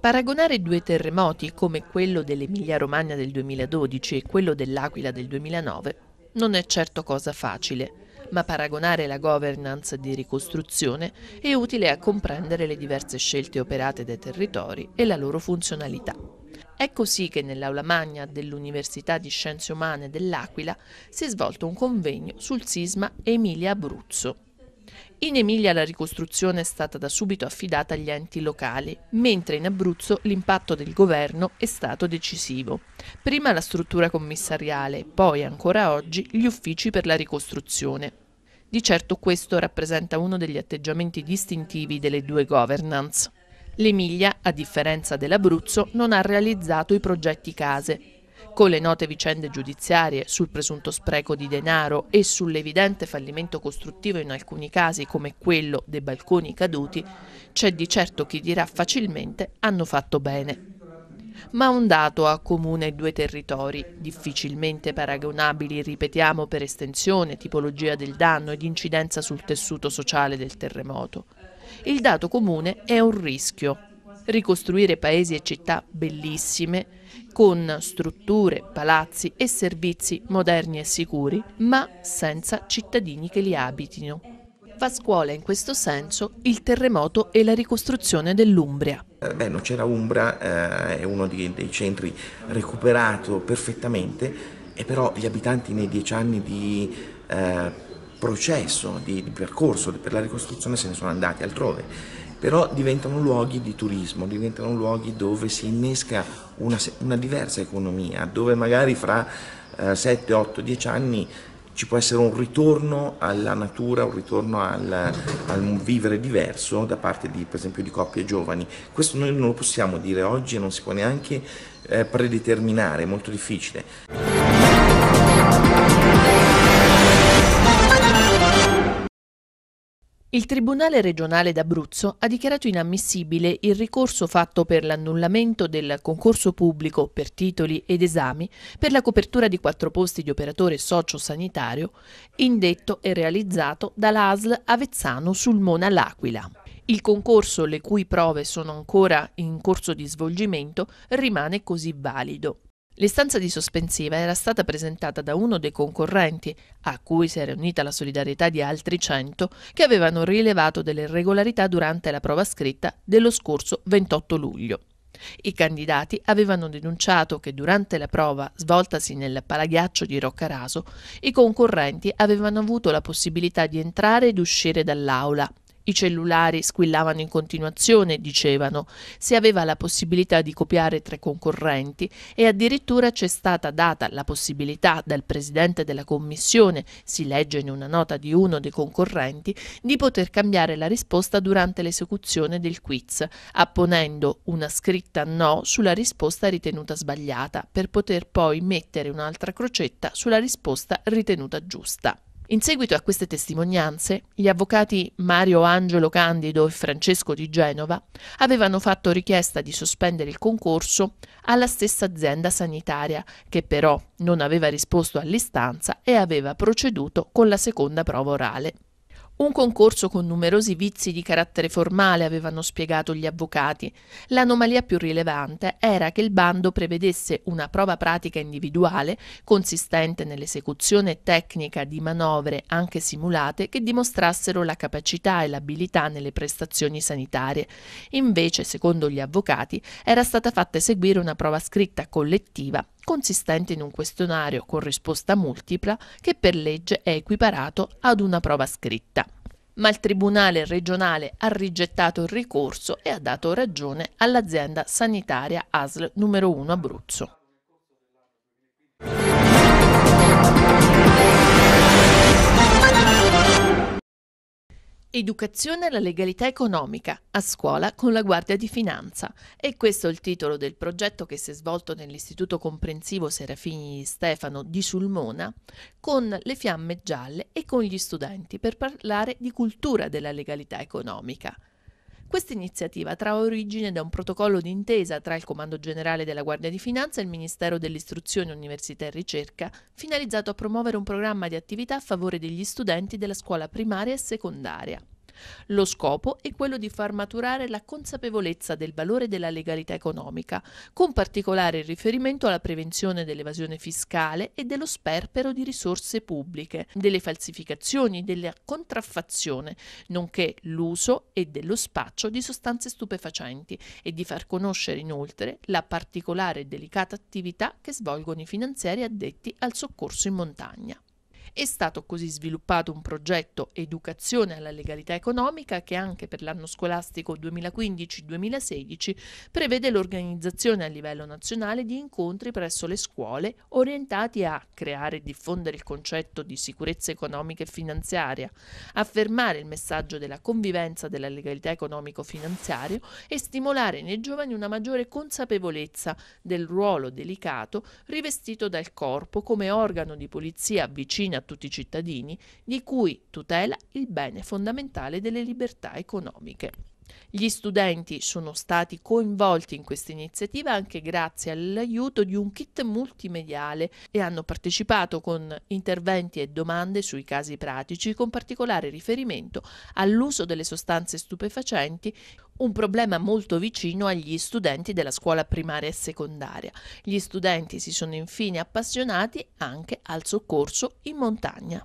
Paragonare due terremoti come quello dell'Emilia-Romagna del 2012 e quello dell'Aquila del 2009 non è certo cosa facile, ma paragonare la governance di ricostruzione è utile a comprendere le diverse scelte operate dai territori e la loro funzionalità. È così che nell'aula magna dell'Università di Scienze Umane dell'Aquila si è svolto un convegno sul sisma Emilia-Abruzzo. In Emilia la ricostruzione è stata da subito affidata agli enti locali, mentre in Abruzzo l'impatto del governo è stato decisivo. Prima la struttura commissariale, poi ancora oggi gli uffici per la ricostruzione. Di certo questo rappresenta uno degli atteggiamenti distintivi delle due governance. L'Emilia, a differenza dell'Abruzzo, non ha realizzato i progetti case, con le note vicende giudiziarie sul presunto spreco di denaro e sull'evidente fallimento costruttivo in alcuni casi come quello dei balconi caduti, c'è di certo chi dirà facilmente hanno fatto bene. Ma un dato ha comune i due territori, difficilmente paragonabili, ripetiamo, per estensione, tipologia del danno ed incidenza sul tessuto sociale del terremoto. Il dato comune è un rischio, ricostruire paesi e città bellissime, con strutture, palazzi e servizi moderni e sicuri, ma senza cittadini che li abitino. Va a scuola in questo senso il terremoto e la ricostruzione dell'Umbria. Eh, beh, non c'era Umbra eh, è uno di, dei centri recuperato perfettamente e però gli abitanti nei dieci anni di eh, processo, di, di percorso per la ricostruzione se ne sono andati altrove però diventano luoghi di turismo, diventano luoghi dove si innesca una, una diversa economia, dove magari fra eh, 7, 8, 10 anni ci può essere un ritorno alla natura, un ritorno al, al, vivere diverso da parte di, per esempio, di coppie giovani. Questo noi non lo possiamo dire oggi e non si può neanche eh, predeterminare, è molto difficile. Il Tribunale regionale d'Abruzzo ha dichiarato inammissibile il ricorso fatto per l'annullamento del concorso pubblico per titoli ed esami per la copertura di quattro posti di operatore socio-sanitario indetto e realizzato dall'ASL Avezzano sul Mona L'Aquila. Il concorso, le cui prove sono ancora in corso di svolgimento, rimane così valido. L'istanza di sospensiva era stata presentata da uno dei concorrenti, a cui si era unita la solidarietà di altri 100 che avevano rilevato delle irregolarità durante la prova scritta dello scorso 28 luglio. I candidati avevano denunciato che durante la prova svoltasi nel palaghiaccio di Roccaraso, i concorrenti avevano avuto la possibilità di entrare ed uscire dall'aula, i cellulari squillavano in continuazione, dicevano, si aveva la possibilità di copiare tre concorrenti e addirittura c'è stata data la possibilità dal presidente della commissione, si legge in una nota di uno dei concorrenti, di poter cambiare la risposta durante l'esecuzione del quiz, apponendo una scritta no sulla risposta ritenuta sbagliata, per poter poi mettere un'altra crocetta sulla risposta ritenuta giusta. In seguito a queste testimonianze, gli avvocati Mario Angelo Candido e Francesco di Genova avevano fatto richiesta di sospendere il concorso alla stessa azienda sanitaria, che però non aveva risposto all'istanza e aveva proceduto con la seconda prova orale. Un concorso con numerosi vizi di carattere formale, avevano spiegato gli avvocati. L'anomalia più rilevante era che il bando prevedesse una prova pratica individuale, consistente nell'esecuzione tecnica di manovre anche simulate che dimostrassero la capacità e l'abilità nelle prestazioni sanitarie. Invece, secondo gli avvocati, era stata fatta eseguire una prova scritta collettiva consistente in un questionario con risposta multipla che per legge è equiparato ad una prova scritta. Ma il Tribunale regionale ha rigettato il ricorso e ha dato ragione all'azienda sanitaria ASL numero 1 Abruzzo. Educazione alla legalità economica, a scuola con la Guardia di Finanza. E questo è il titolo del progetto che si è svolto nell'Istituto Comprensivo Serafini Stefano di Sulmona con le fiamme gialle e con gli studenti per parlare di cultura della legalità economica. Questa iniziativa trae origine da un protocollo d'intesa tra il Comando Generale della Guardia di Finanza e il Ministero dell'Istruzione, Università e Ricerca, finalizzato a promuovere un programma di attività a favore degli studenti della scuola primaria e secondaria. Lo scopo è quello di far maturare la consapevolezza del valore della legalità economica, con particolare riferimento alla prevenzione dell'evasione fiscale e dello sperpero di risorse pubbliche, delle falsificazioni, della contraffazione, nonché l'uso e dello spaccio di sostanze stupefacenti e di far conoscere inoltre la particolare e delicata attività che svolgono i finanziari addetti al soccorso in montagna. È stato così sviluppato un progetto Educazione alla legalità economica che anche per l'anno scolastico 2015-2016 prevede l'organizzazione a livello nazionale di incontri presso le scuole orientati a creare e diffondere il concetto di sicurezza economica e finanziaria, affermare il messaggio della convivenza della legalità economico-finanziaria e stimolare nei giovani una maggiore consapevolezza del ruolo delicato rivestito dal corpo come organo di polizia vicina a tutti i cittadini, di cui tutela il bene fondamentale delle libertà economiche. Gli studenti sono stati coinvolti in questa iniziativa anche grazie all'aiuto di un kit multimediale e hanno partecipato con interventi e domande sui casi pratici con particolare riferimento all'uso delle sostanze stupefacenti, un problema molto vicino agli studenti della scuola primaria e secondaria. Gli studenti si sono infine appassionati anche al soccorso in montagna.